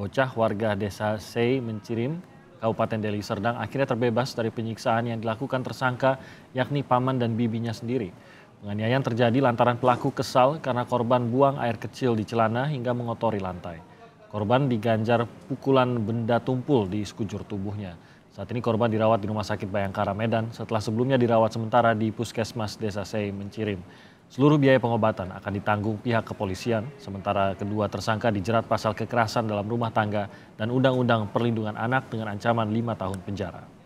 Bocah warga desa Sei Mencirim, Kabupaten Deli Serdang akhirnya terbebas dari penyiksaan yang dilakukan tersangka yakni paman dan bibinya sendiri. Penganiayaan terjadi lantaran pelaku kesal karena korban buang air kecil di celana hingga mengotori lantai. Korban diganjar pukulan benda tumpul di sekujur tubuhnya. Saat ini korban dirawat di Rumah Sakit Bayangkara Medan setelah sebelumnya dirawat sementara di Puskesmas Desa Sei Mencirim. Seluruh biaya pengobatan akan ditanggung pihak kepolisian, sementara kedua tersangka dijerat pasal kekerasan dalam rumah tangga dan Undang-Undang Perlindungan Anak dengan ancaman lima tahun penjara.